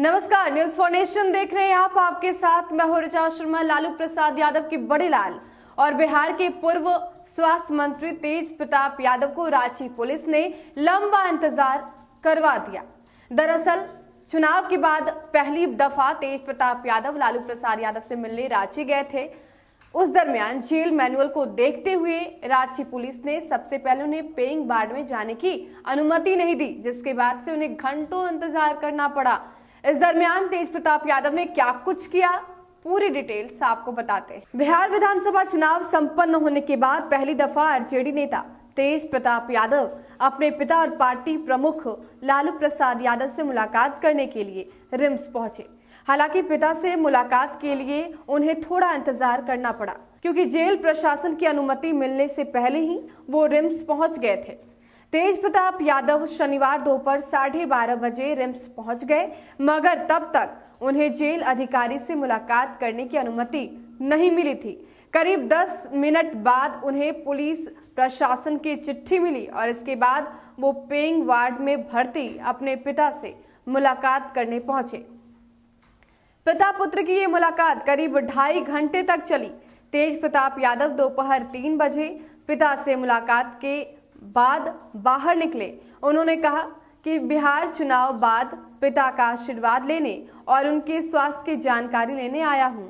नमस्कार news for nation देख रहे हैं आप आपके साथ मैं हूं ऋचा शर्मा लालू प्रसाद यादव के बड़े लाल और बिहार के पूर्व स्वास्थ्य मंत्री तेज प्रताप यादव को रांची पुलिस ने लंबा इंतजार करवा दिया दरअसल चुनाव के बाद पहली दफा तेज प्रताप यादव लालू प्रसाद यादव से मिलने रांची गए थे उस दरमियान जेल मैनुअल को देखते हुए रांची पुलिस ने सबसे पहले उन्हें पेइंग बार्ड में जाने की अनुमति नहीं दी जिसके बाद से उन्हें घंटों इंतजार करना पड़ा इस दरमियान तेज प्रताप यादव ने क्या कुछ किया पूरी डिटेल्स आपको बताते हैं बिहार विधानसभा चुनाव संपन्न होने के बाद पहली दफा आरजेडी नेता तेज प्रताप यादव अपने पिता और पार्टी प्रमुख लालू प्रसाद यादव से मुलाकात करने के लिए रिम्स पहुंचे हालांकि पिता से मुलाकात के लिए उन्हें थोड़ा इंतजार करना पड़ा क्योंकि जेल प्रशासन की अनुमति मिलने से पहले ही वो रिम्स पहुंच गए थे तेज प्रताप यादव शनिवार दोपहर साढ़े बारह बजे रिम्स पहुंच गए मगर तब तक उन्हें जेल अधिकारी से मुलाकात करने की अनुमति नहीं मिली थी करीब 10 मिनट बाद उन्हें पुलिस प्रशासन की चिट्ठी मिली और इसके बाद वो पेइंग वार्ड में भर्ती अपने पिता से मुलाकात करने पहुंचे पिता पुत्र की ये मुलाकात करीब ढाई घंटे तक चली तेज प्रताप यादव दोपहर तीन बजे पिता से मुलाकात के बाद बाहर निकले उन्होंने कहा कि बिहार चुनाव बाद पिता का आशीर्वाद लेने और उनके स्वास्थ्य की जानकारी लेने आया हूं।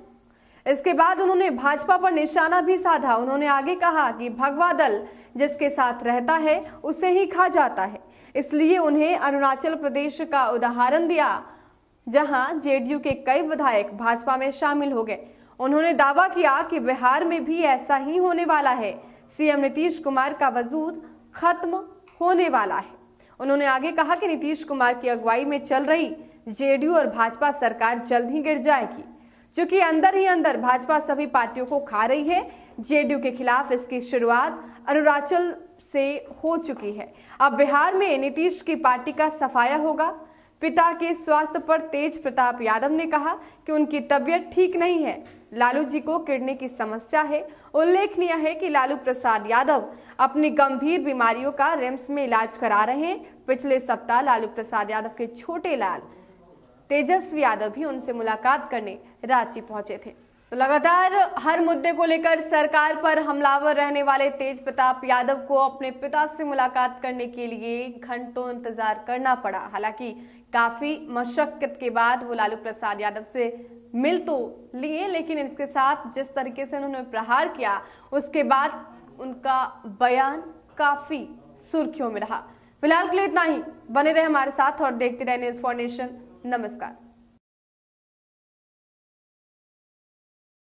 इसके बाद उन्होंने भाजपा पर निशाना भी साधा उन्होंने आगे कहा कि भगवा दल जिसके साथ रहता है उसे ही खा जाता है इसलिए उन्हें अरुणाचल प्रदेश का उदाहरण दिया जहां जेडीयू के कई विधायक भाजपा में शामिल हो गए उन्होंने दावा किया कि बिहार में भी ऐसा ही होने वाला है सीएम नीतीश कुमार का वजूद खत्म होने वाला है उन्होंने आगे कहा कि नीतीश कुमार की अगुवाई में चल रही जेडीयू और भाजपा सरकार जल्द ही गिर जाएगी चूंकि अंदर ही अंदर भाजपा सभी पार्टियों को खा रही है जेडीयू के खिलाफ इसकी शुरुआत अरुणाचल से हो चुकी है अब बिहार में नीतीश की पार्टी का सफाया होगा पिता के स्वास्थ्य पर तेज प्रताप यादव ने कहा कि उनकी तबीयत ठीक नहीं है लालू जी को किडनी की समस्या है उल्लेखनीय है कि लालू प्रसाद यादव अपनी गंभीर बीमारियों का रिम्स में इलाज करा रहे हैं पिछले सप्ताह लालू प्रसाद यादव के छोटे लाल तेजस्वी यादव भी उनसे मुलाकात करने रांची पहुंचे थे तो लगातार हर मुद्दे को लेकर सरकार पर हमलावर रहने वाले तेज प्रताप यादव को अपने पिता से मुलाकात करने के लिए घंटों इंतजार करना पड़ा हालांकि काफी मशक्कत के बाद वो लालू प्रसाद यादव से मिल तो लिए लेकिन इसके साथ जिस तरीके से उन्होंने प्रहार किया उसके बाद उनका बयान काफी सुर्खियों में रहा फिलहाल के लिए इतना ही बने रहे हमारे साथ और देखते रहे न्यूज फॉर नेशन नमस्कार